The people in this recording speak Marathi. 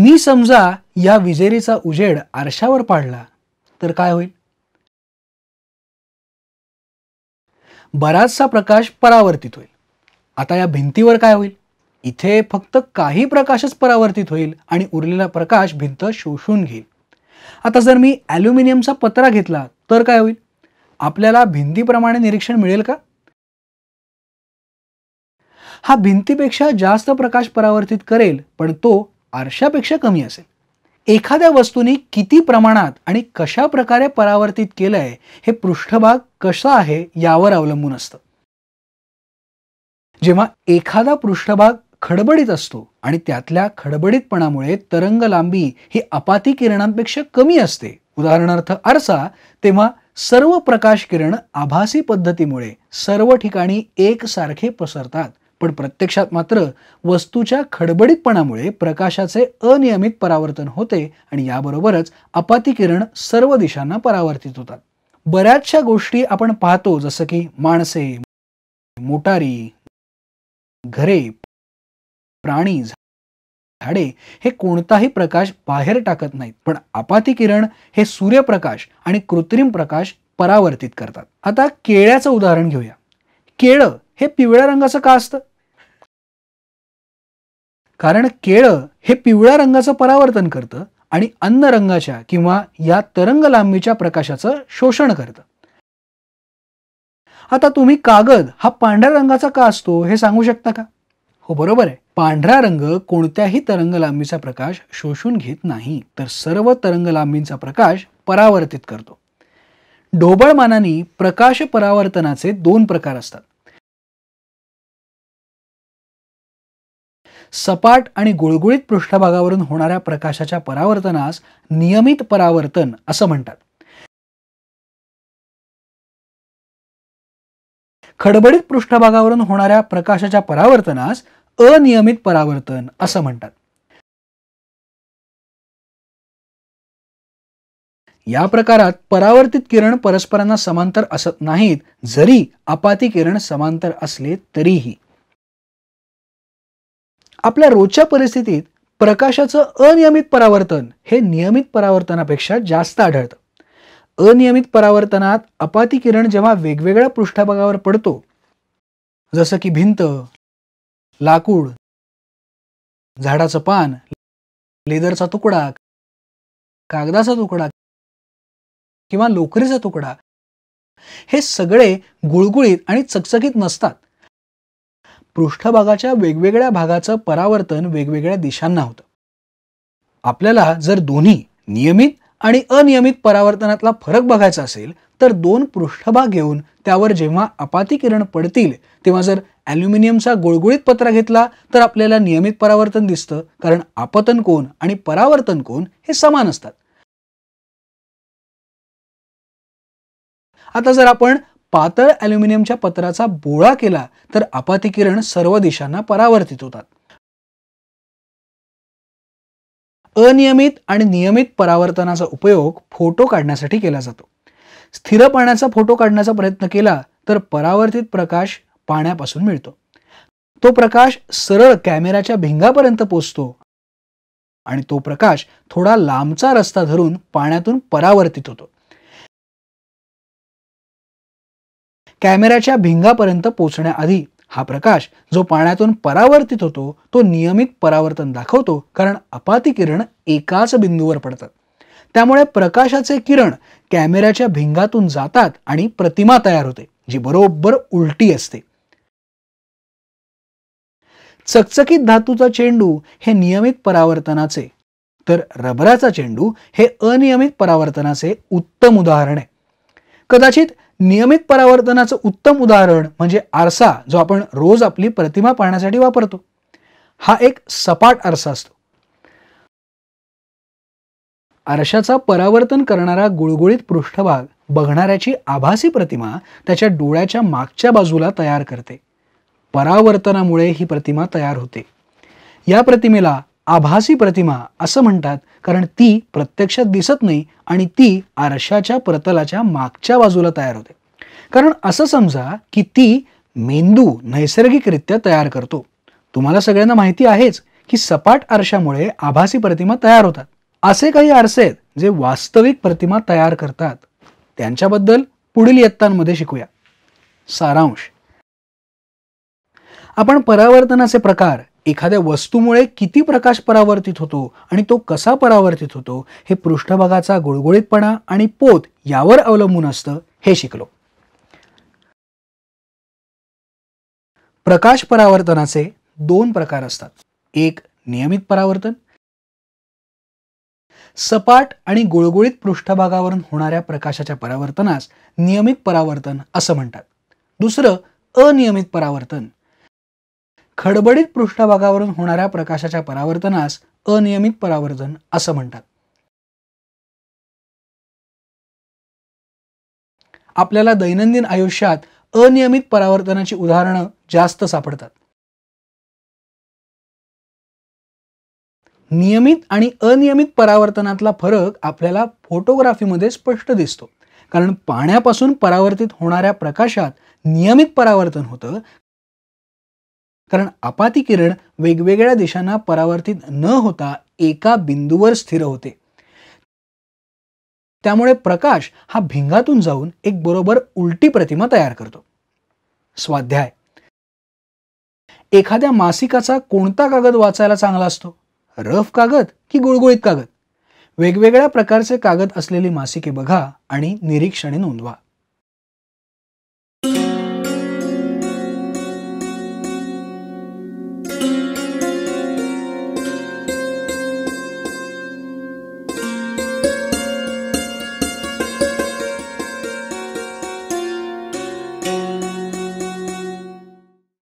मी समजा या विजेरीचा उजेड आरशावर पाडला तर काय होईल बराचसा प्रकाश परावर्तित होईल आता या भिंतीवर काय होईल इथे फक्त काही प्रकाशच परावर्तित होईल आणि उरलेला प्रकाश भिंत शोषून घेईल आता जर मी ॲल्युमिनियमचा पत्रा घेतला तर काय होईल आपल्याला भिंतीप्रमाणे निरीक्षण मिळेल का हा भिंतीपेक्षा जास्त प्रकाश परावर्तित करेल पण तो आरशापेक्षा कमी असेल एखाद्या वस्तूने किती प्रमाणात आणि कशा प्रकारे परावर्तित केलंय हे पृष्ठभाग कसा आहे यावर अवलंबून असतं जेव्हा एखादा पृष्ठभाग खडबडीत असतो आणि त्यातल्या खडबडीतपणामुळे तरंग लांबी ही अपाती किरणांपेक्षा कमी असते उदाहरणार्थ आरसा तेव्हा सर्व प्रकाश किरण आभासी पद्धतीमुळे सर्व ठिकाणी एकसारखे पसरतात पण प्रत्यक्षात मात्र वस्तूच्या खडबडीतपणामुळे प्रकाशाचे अनियमित परावर्तन होते आणि याबरोबरच अपाती किरण सर्व दिशांना परावर्तित होतात बऱ्याचशा गोष्टी आपण पाहतो जसं की माणसे मोटारी घरे प्राणी झाडे हे कोणताही प्रकाश बाहेर टाकत नाहीत पण अपाती किरण हे सूर्यप्रकाश आणि कृत्रिम प्रकाश परावर्तित करतात आता केळ्याचं उदाहरण घेऊया केळं हे पिवळ्या रंगाचं का असतं कारण केळं हे पिवळ्या रंगाचं परावर्तन करतं आणि अन्न रंगाच्या किंवा या तरंग लांबीच्या प्रकाशाचं शोषण करतं आता तुम्ही कागद हा पांढऱ्या रंगाचा का असतो हे सांगू शकता का हो बरोबर आहे पांढरा रंग कोणत्याही तरंग लांबीचा प्रकाश शोषून घेत नाही तर सर्व तरंग लांबींचा प्रकाश परावर्तित करतो ढोबळमानाने प्रकाश परावर्तनाचे दोन प्रकार असतात सपाट आणि गुळगुळीत पृष्ठभागावरून होणाऱ्या प्रकाशाच्या परावर्तनास नियमित परावर्तन असं म्हणतात खडबडीत पृष्ठभागावरून होणाऱ्या प्रकाशाच्या परावर्तनास अनियमित परावर्तन असं म्हणतात या प्रकारात परावर्तित किरण परस्परांना समांतर असत नाहीत जरी आपाती किरण समांतर असले तरीही आपल्या रोजच्या परिस्थितीत प्रकाशाचं अनियमित परावर्तन हे नियमित परावर्तनापेक्षा जास्त आढळतं अनियमित परावर्तनात अपाती किरण जेव्हा वेगवेगळ्या पृष्ठभागावर पडतो जसं की भिंत लाकूड झाडाचं पान लेदरचा तुकडा कागदाचा तुकडा किंवा लोकरीचा तुकडा हे सगळे गुळगुळीत आणि चकचकीत नसतात पृष्ठभागाच्या वेगवेगळ्या भागाचं परावर्तन वेगवेगळ्या दिशांना होतं आपल्याला जर दोन्ही नियमित आणि अनियमित परावर्तनातला फरक बघायचा असेल तर दोन पृष्ठभाग घेऊन त्यावर जेव्हा आपाती किरण पडतील तेव्हा जर ॲल्युमिनियमचा गुळगुळीत पत्रा घेतला तर आपल्याला नियमित परावर्तन दिसतं कारण आपतन कोण आणि परावर्तन कोण हे समान असतात आता जर आपण पातळ ॲल्युमिनियमच्या पत्राचा बोळा केला तर आपाती किरण सर्व दिशांना परावर्तित होतात अनियमित आणि नियमित परावर्तनाचा उपयोग फोटो काढण्यासाठी केला जातो स्थिर पाण्याचा फोटो काढण्याचा प्रयत्न केला तर परावर्तित प्रकाश पाण्यापासून मिळतो तो प्रकाश सरळ कॅमेराच्या भिंगापर्यंत पोचतो आणि तो प्रकाश थोडा लांबचा रस्ता धरून पाण्यातून परावर्तित होतो कॅमेऱ्याच्या भिंगापर्यंत पोचण्याआधी हा प्रकाश जो पाण्यातून परावर्तित होतो तो नियमित परावर्तन दाखवतो कारण अपाती किरण एकाच बिंदूवर पडतात त्यामुळे प्रकाशाचे किरण कॅमेऱ्याच्या भिंगातून जातात आणि प्रतिमा तयार होते जी बरोबर उलटी असते चकचकीत धातूचा चेंडू हे नियमित परावर्तनाचे तर रबराचा चेंडू हे अनियमित परावर्तनाचे उत्तम उदाहरण आहे कदाचित नियमित परावर्तनाचं उत्तम उदाहरण म्हणजे आरसा जो आपण रोज आपली प्रतिमा पाहण्यासाठी वापरतो हा एक सपाट आरसा असतो आरशाचा परावर्तन करणारा गुळगुळीत पृष्ठभाग बघणाऱ्याची आभासी प्रतिमा त्याच्या डोळ्याच्या मागच्या बाजूला तयार करते परावर्तनामुळे ही प्रतिमा तयार होते या प्रतिमेला आभासी प्रतिमा असं म्हणतात कारण ती प्रत्यक्षात दिसत नाही आणि ती आरशाच्या प्रतलाच्या मागच्या बाजूला तयार होते कारण असं समजा की ती मेंदू नैसर्गिकरित्या तयार करतो तुम्हाला सगळ्यांना माहिती आहेच की सपाट आरशामुळे आभासी प्रतिमा तयार होतात असे काही आरसे आहेत जे वास्तविक प्रतिमा तयार करतात त्यांच्याबद्दल पुढील इयत्तांमध्ये शिकूया सारांश आपण परावर्तनाचे प्रकार एखाद्या वस्तूमुळे किती प्रकाश परावर्तित होतो आणि तो कसा परावर्तित होतो हे पृष्ठभागाचा गुळगुळीतपणा आणि पोत यावर अवलंबून असतं हे शिकलो प्रकाश परावर्तनाचे दोन प्रकार असतात एक नियमित परावर्तन सपाट आणि गुळगुळीत पृष्ठभागावरून होणाऱ्या प्रकाशाच्या परावर्तनास नियमित परावर्तन असं म्हणतात दुसरं अनियमित परावर्तन खडबडीत पृष्ठभागावरून होणाऱ्या प्रकाशाच्या परावर्तनास अनियमित परावर्तन असं म्हणतात आपल्याला दैनंदिन आयुष्यात अनियमित परावर्तनाची उदाहरणं जास्त सापडतात नियमित आणि अनियमित परावर्तनातला फरक आपल्याला फोटोग्राफीमध्ये स्पष्ट दिसतो कारण पाण्यापासून परावर्तित होणाऱ्या प्रकाशात नियमित परावर्तन होतं कारण आपाती किरण वेगवेगळ्या दिशांना परावर्तित न होता एका बिंदूवर स्थिर होते त्यामुळे प्रकाश हा भिंगातून जाऊन एक बरोबर उलटी प्रतिमा तयार करतो स्वाध्याय एखाद्या मासिकाचा कोणता कागद वाचायला चांगला असतो रफ कागद की गुळगुळीत कागद वेगवेगळ्या प्रकारचे कागद असलेली मासिके बघा आणि निरीक्षणे नोंदवा